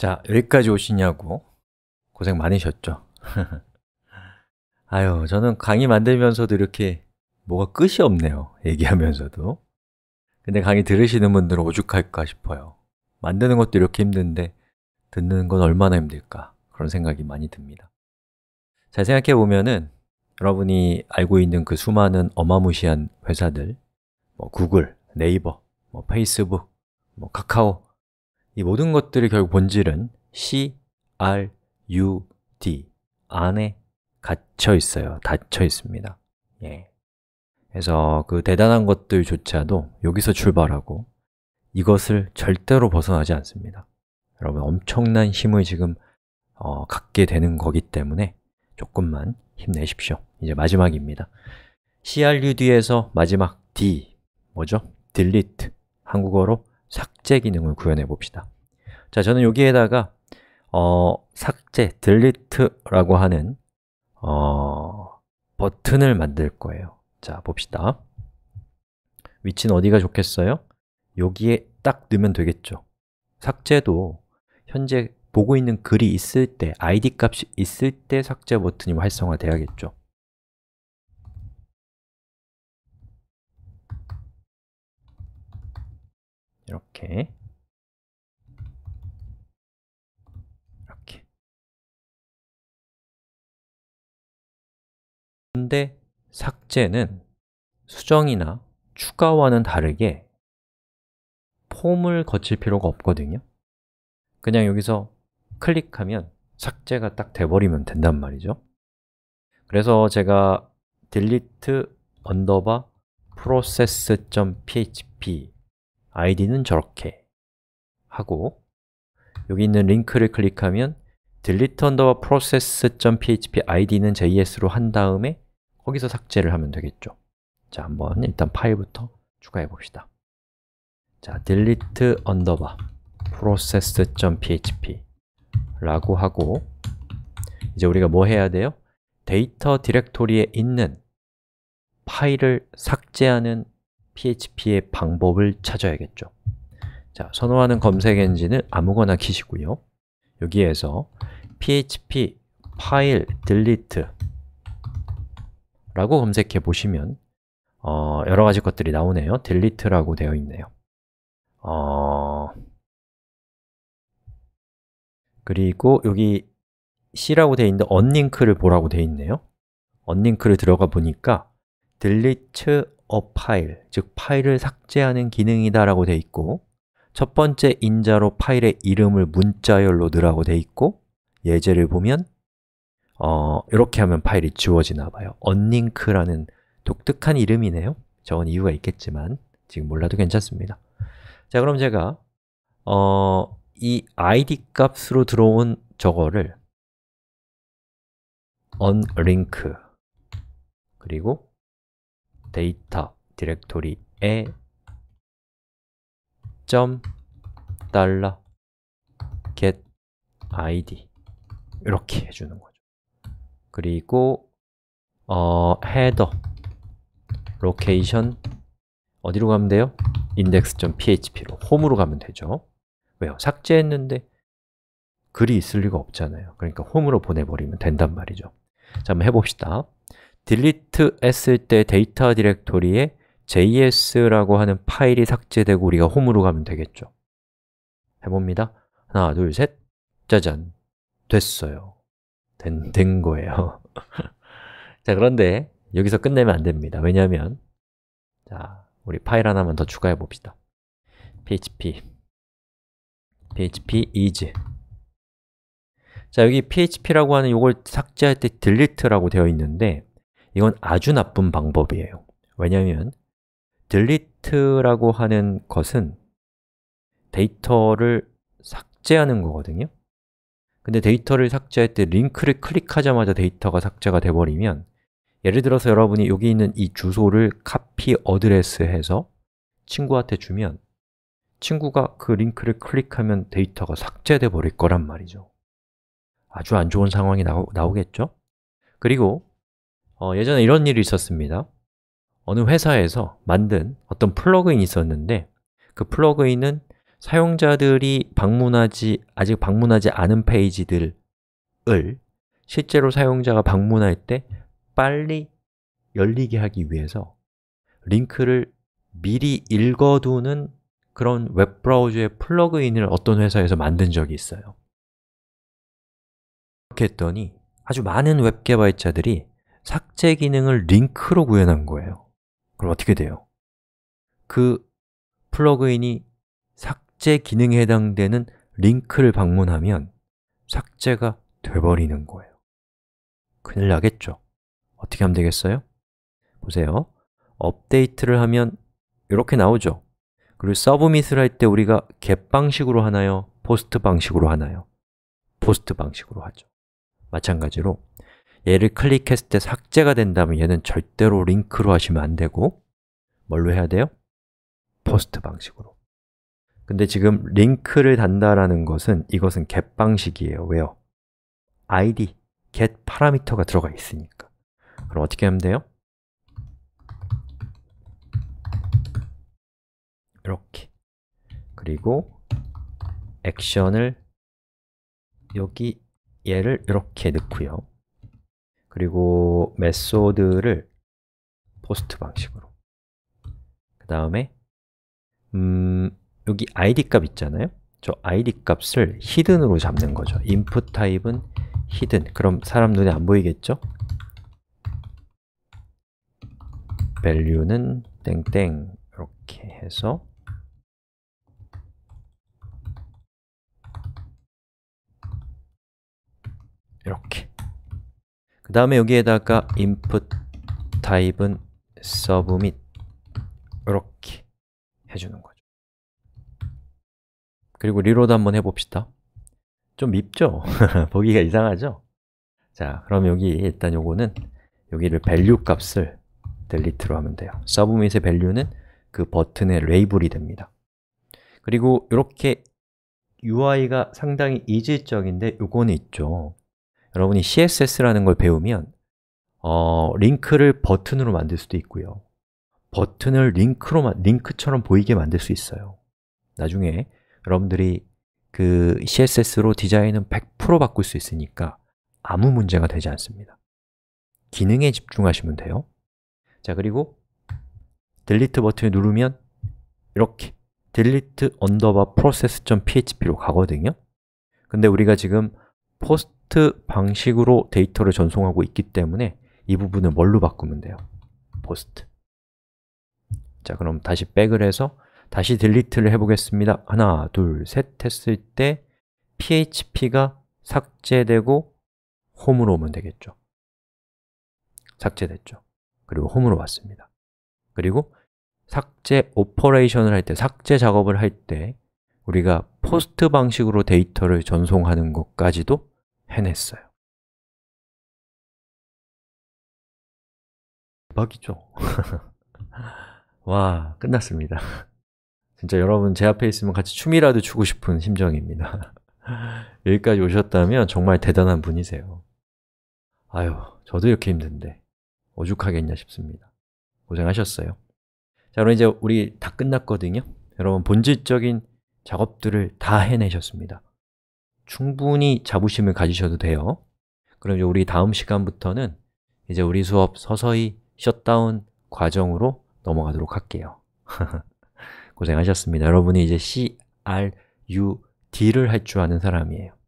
자, 여기까지 오시냐고 고생 많으셨죠? 아유, 저는 강의 만들면서도 이렇게 뭐가 끝이 없네요 얘기하면서도 근데 강의 들으시는 분들은 오죽할까 싶어요 만드는 것도 이렇게 힘든데 듣는 건 얼마나 힘들까 그런 생각이 많이 듭니다 잘 생각해 보면은 여러분이 알고 있는 그 수많은 어마무시한 회사들 뭐 구글, 네이버, 뭐 페이스북, 뭐 카카오 이 모든 것들의 결국 본질은 C, R, U, D 안에 갇혀 있어요. 닫혀 있습니다. 예. 그래서 그 대단한 것들조차도 여기서 출발하고 이것을 절대로 벗어나지 않습니다. 여러분 엄청난 힘을 지금 어, 갖게 되는 거기 때문에 조금만 힘내십시오. 이제 마지막입니다. CRU d 에서 마지막 D 뭐죠? delete 한국어로 삭제 기능을 구현해 봅시다 자, 저는 여기에다가 어, 삭제, delete라고 하는 어, 버튼을 만들 거예요 자, 봅시다 위치는 어디가 좋겠어요? 여기에 딱 넣으면 되겠죠 삭제도 현재 보고 있는 글이 있을 때, id 값이 있을 때 삭제 버튼이 활성화돼야겠죠 이렇게 이렇게 근데 삭제는 수정이나 추가와는 다르게 폼을 거칠 필요가 없거든요 그냥 여기서 클릭하면 삭제가 딱 돼버리면 된단 말이죠 그래서 제가 delete underbar process.php id는 저렇게 하고 여기 있는 링크를 클릭하면 delete underbar process.php id는 js로 한 다음에 거기서 삭제를 하면 되겠죠 자, 한번 일단 파일부터 추가해 봅시다 자, delete underbar process.php 라고 하고 이제 우리가 뭐 해야 돼요? 데이터 디렉토리에 있는 파일을 삭제하는 PHP의 방법을 찾아야겠죠 자, 선호하는 검색 엔진은 아무거나 키시고요 여기에서 php 파일 delete 라고 검색해 보시면 어, 여러 가지 것들이 나오네요 delete라고 되어 있네요 어... 그리고 여기 C라고 되어 있는데 u n l 를 보라고 되어 있네요 언 n 크를 들어가 보니까 delete 업 어, 파일, 즉 파일을 삭제하는 기능이다라고 돼 있고 첫 번째 인자로 파일의 이름을 문자열로 넣으라고 돼 있고 예제를 보면 어, 이렇게 하면 파일이 지워지나 봐요 unlink라는 독특한 이름이네요 저건 이유가 있겠지만 지금 몰라도 괜찮습니다 자 그럼 제가 어, 이 id 값으로 들어온 저거를 unlink 그리고 데이터 디렉토리에 점 달러 get id 이렇게 해주는 거죠. 그리고 어, 헤더 location 어디로 가면 돼요? index.php로 홈으로 가면 되죠. 왜요? 삭제했는데 글이 있을 리가 없잖아요. 그러니까 홈으로 보내버리면 된단 말이죠. 자, 한번 해봅시다. delete 했을 때 데이터 디렉토리에 js라고 하는 파일이 삭제되고 우리가 홈으로 가면 되겠죠 해봅니다 하나, 둘, 셋 짜잔 됐어요 된, 된 거예요 자, 그런데 여기서 끝내면 안 됩니다 왜냐하면 자, 우리 파일 하나만 더 추가해 봅시다 php php is 자, 여기 php라고 하는 이걸 삭제할 때 delete라고 되어 있는데 이건 아주 나쁜 방법이에요 왜냐하면 delete라고 하는 것은 데이터를 삭제하는 거거든요 근데 데이터를 삭제할 때 링크를 클릭하자마자 데이터가 삭제가 돼버리면 예를 들어서 여러분이 여기 있는 이 주소를 copy address 해서 친구한테 주면 친구가 그 링크를 클릭하면 데이터가 삭제돼 버릴 거란 말이죠 아주 안 좋은 상황이 나오, 나오겠죠? 그리고 어, 예전에 이런 일이 있었습니다 어느 회사에서 만든 어떤 플러그인이 있었는데 그 플러그인은 사용자들이 방문하지 아직 방문하지 않은 페이지들을 실제로 사용자가 방문할 때 빨리 열리게 하기 위해서 링크를 미리 읽어두는 그런 웹브라우저의 플러그인을 어떤 회사에서 만든 적이 있어요 그렇게 했더니 아주 많은 웹 개발자들이 삭제 기능을 링크로 구현한 거예요 그럼 어떻게 돼요? 그 플러그인이 삭제 기능에 해당되는 링크를 방문하면 삭제가 돼버리는 거예요 큰일 나겠죠? 어떻게 하면 되겠어요? 보세요 업데이트를 하면 이렇게 나오죠 그리고 서브밋을 할 때 우리가 get 방식으로 하나요? 포스트 방식으로 하나요? 포스트 방식으로 하죠 마찬가지로 얘를 클릭했을 때 삭제가 된다면 얘는 절대로 링크로 하시면 안 되고 뭘로 해야 돼요? 포스트 방식으로 근데 지금 링크를 단다라는 것은 이것은 get 방식이에요. 왜요? id, get 파라미터가 들어가 있으니까 그럼 어떻게 하면 돼요? 이렇게 그리고 액션을 여기 얘를 이렇게 넣고요 그리고 메소드를 포스트 방식으로 그 다음에 음, 여기 id 값 있잖아요 저 id 값을 히든으로 잡는 거죠 input 타입은 히든 그럼 사람 눈에 안 보이겠죠? value는 땡땡 이렇게 해서 이렇게 그 다음에 여기에다가 input 타입은 submit 이렇게 해주는 거죠 그리고 리로드 한번 해봅시다 좀 밉죠? 보기가 이상하죠? 자, 그럼 여기 일단 요거는 여기를 value 값을 delete로 하면 돼요 submit의 value는 그 버튼의 레이블이 됩니다 그리고 이렇게 UI가 상당히 이질적인데 요거는 있죠 여러분이 CSS라는 걸 배우면 어, 링크를 버튼으로 만들 수도 있고요 버튼을 링크로 링크처럼 보이게 만들 수 있어요 나중에 여러분들이 그 CSS로 디자인은 100% 바꿀 수 있으니까 아무 문제가 되지 않습니다 기능에 집중하시면 돼요 자 그리고 delete 버튼을 누르면 이렇게 delete underbar process.php로 가거든요 근데 우리가 지금 포스트 방식으로 데이터를 전송하고 있기 때문에 이 부분을 뭘로 바꾸면 돼요? 포스트 자 그럼 다시 백을 해서 다시 딜리트를 해보겠습니다 하나, 둘, 셋 했을 때 php가 삭제되고 홈으로 오면 되겠죠 삭제됐죠 그리고 홈으로 왔습니다 그리고 삭제 오퍼레이션을 할 때, 삭제 작업을 할 때 우리가 포스트 방식으로 데이터를 전송하는 것까지도 해냈어요. 대박이죠? 와, 끝났습니다. 진짜 여러분 제 앞에 있으면 같이 춤이라도 추고 싶은 심정입니다. 여기까지 오셨다면 정말 대단한 분이세요. 아유, 저도 이렇게 힘든데 오죽하겠냐 싶습니다. 고생하셨어요. 자, 그럼 이제 우리 다 끝났거든요. 여러분 본질적인 작업들을 다 해내셨습니다. 충분히 자부심을 가지셔도 돼요 그럼 이제 우리 다음 시간부터는 이제 우리 수업 서서히 셧다운 과정으로 넘어가도록 할게요 고생하셨습니다 여러분이 이제 CRUD를 할 줄 아는 사람이에요